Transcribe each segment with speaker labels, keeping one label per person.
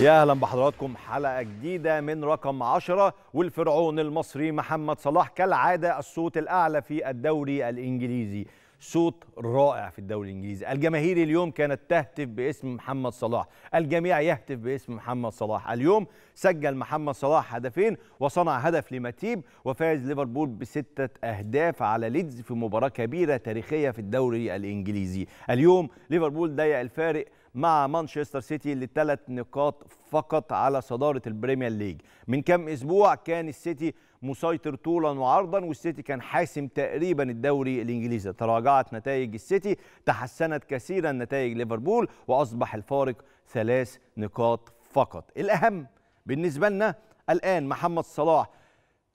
Speaker 1: يا اهلا بحضراتكم حلقه جديده من رقم 10 والفرعون المصري محمد صلاح كالعاده الصوت الاعلى في الدوري الانجليزي صوت رائع في الدوري الانجليزي الجماهير اليوم كانت تهتف باسم محمد صلاح الجميع يهتف باسم محمد صلاح اليوم سجل محمد صلاح هدفين وصنع هدف لمتيب وفاز ليفربول بستة أهداف على ليدز في مباراة كبيرة تاريخية في الدوري الإنجليزي اليوم ليفربول ضيق الفارق مع مانشستر سيتي لثلاث نقاط فقط على صداره البريمير ليج من كام اسبوع كان السيتي مسيطر طولا وعرضا والسيتي كان حاسم تقريبا الدوري الانجليزي تراجعت نتائج السيتي تحسنت كثيرا نتائج ليفربول واصبح الفارق ثلاث نقاط فقط الاهم بالنسبه لنا الان محمد صلاح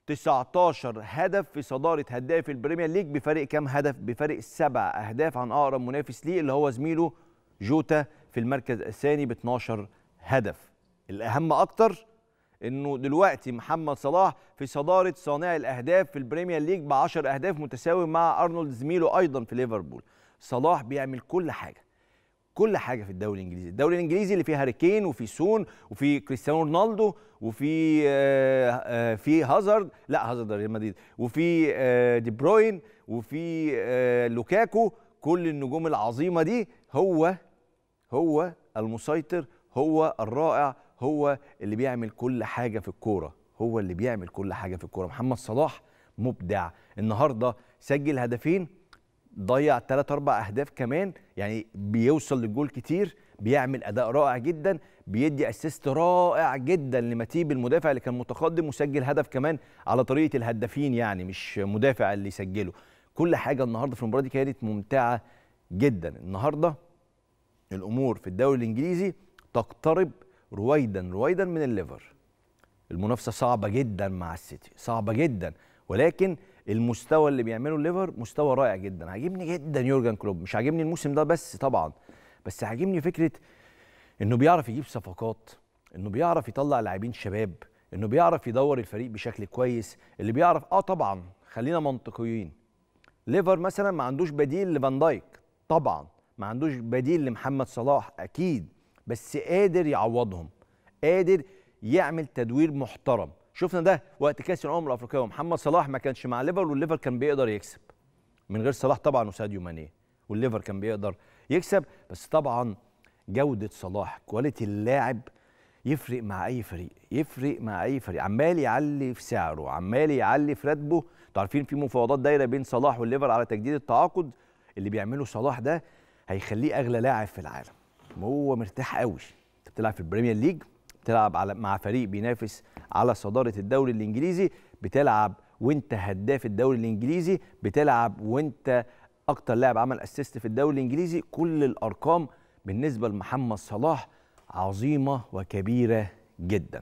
Speaker 1: 19 هدف في صدارة هداف البريمير ليج بفارق كم هدف؟ بفارق سبع أهداف عن أقرب منافس ليه اللي هو زميله جوتا في المركز الثاني ب 12 هدف الأهم أكتر انه دلوقتي محمد صلاح في صداره صانع الاهداف في البريمير ليج ب 10 اهداف متساوي مع ارنولد زميله ايضا في ليفربول صلاح بيعمل كل حاجه كل حاجه في الدوري الانجليزي الدوري الانجليزي اللي فيه هاري كين وفي سون وفي كريستيانو رونالدو وفي آه آه في هازارد لا هازارد ريال مدريد وفي آه، دي بروين وفي آه، لوكاكو كل النجوم العظيمه دي هو هو المسيطر هو الرائع هو اللي بيعمل كل حاجه في الكوره هو اللي بيعمل كل حاجه في الكوره محمد صلاح مبدع النهارده سجل هدفين ضيع ثلاث اربع اهداف كمان يعني بيوصل للجول كتير بيعمل اداء رائع جدا بيدي اسيست رائع جدا لمتيب المدافع اللي كان متقدم وسجل هدف كمان على طريقه الهدافين يعني مش مدافع اللي سجله كل حاجه النهارده في المباراه دي كانت ممتعه جدا النهارده الامور في الدوري الانجليزي تقترب رويدا رويدا من الليفر المنافسه صعبه جدا مع السيتي صعبه جدا ولكن المستوى اللي بيعمله الليفر مستوى رائع جدا عاجبني جدا يورجن كلوب مش عاجبني الموسم ده بس طبعا بس عاجبني فكره انه بيعرف يجيب صفقات انه بيعرف يطلع لاعبين شباب انه بيعرف يدور الفريق بشكل كويس اللي بيعرف اه طبعا خلينا منطقيين ليفر مثلا ما عندوش بديل لفان دايك طبعا ما عندوش بديل لمحمد صلاح اكيد بس قادر يعوضهم قادر يعمل تدوير محترم شفنا ده وقت كاس الامم الافريقيه ومحمد صلاح ما كانش مع ليفر والليفر كان بيقدر يكسب من غير صلاح طبعا وساديو ماني والليفر كان بيقدر يكسب بس طبعا جوده صلاح كواليتي اللاعب يفرق مع اي فريق يفرق مع اي فريق عمال يعلي في سعره عمال يعلي في راتبه انتوا عارفين في مفاوضات دايره بين صلاح والليفر على تجديد التعاقد اللي بيعمله صلاح ده هيخليه اغلى لاعب في العالم وهو مرتاح قوي انت بتلعب في البريمير ليج بتلعب على مع فريق بينافس على صداره الدوري الانجليزي بتلعب وانت هداف الدوري الانجليزي بتلعب وانت اكتر لاعب عمل اسيست في الدوري الانجليزي كل الارقام بالنسبه لمحمد صلاح عظيمه وكبيره جدا